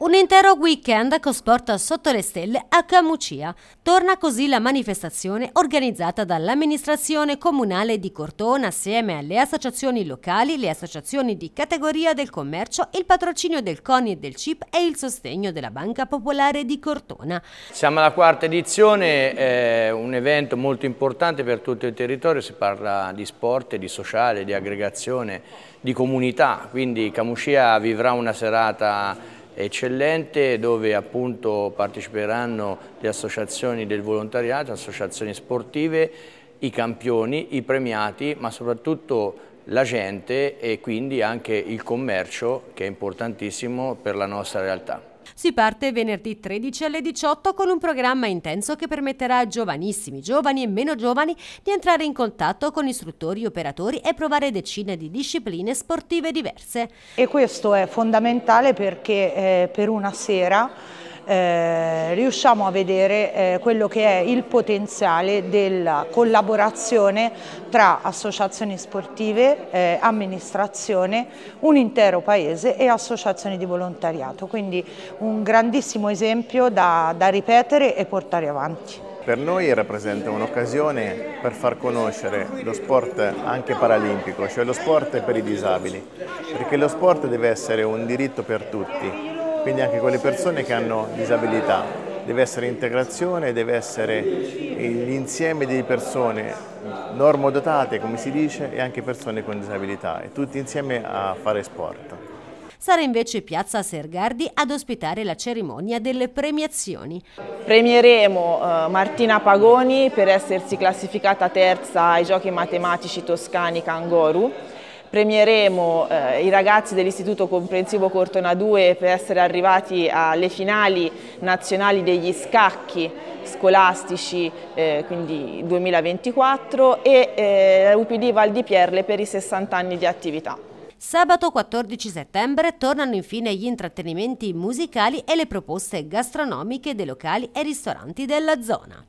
Un intero weekend con cosporta sotto le stelle a Camucia. Torna così la manifestazione organizzata dall'amministrazione comunale di Cortona assieme alle associazioni locali, le associazioni di categoria del commercio, il patrocinio del CONI e del CIP e il sostegno della Banca Popolare di Cortona. Siamo alla quarta edizione, è un evento molto importante per tutto il territorio, si parla di sport, di sociale, di aggregazione, di comunità, quindi Camucia vivrà una serata eccellente dove appunto parteciperanno le associazioni del volontariato, associazioni sportive, i campioni, i premiati, ma soprattutto la gente e quindi anche il commercio che è importantissimo per la nostra realtà. Si parte venerdì 13 alle 18 con un programma intenso che permetterà a giovanissimi, giovani e meno giovani di entrare in contatto con istruttori, operatori e provare decine di discipline sportive diverse. E questo è fondamentale perché eh, per una sera eh, riusciamo a vedere eh, quello che è il potenziale della collaborazione tra associazioni sportive, eh, amministrazione, un intero paese e associazioni di volontariato. Quindi un grandissimo esempio da, da ripetere e portare avanti. Per noi rappresenta un'occasione per far conoscere lo sport anche paralimpico, cioè lo sport per i disabili, perché lo sport deve essere un diritto per tutti, quindi anche con le persone che hanno disabilità. Deve essere integrazione, deve essere l'insieme di persone normodotate, come si dice, e anche persone con disabilità, e tutti insieme a fare sport. Sarà invece Piazza Sergardi ad ospitare la cerimonia delle premiazioni. Premieremo eh, Martina Pagoni per essersi classificata terza ai Giochi Matematici Toscani Kangoru Premieremo eh, i ragazzi dell'Istituto Comprensivo Cortona 2 per essere arrivati alle finali nazionali degli scacchi scolastici, eh, quindi 2024, e eh, UPD Val di Pierle per i 60 anni di attività. Sabato 14 settembre tornano infine gli intrattenimenti musicali e le proposte gastronomiche dei locali e ristoranti della zona.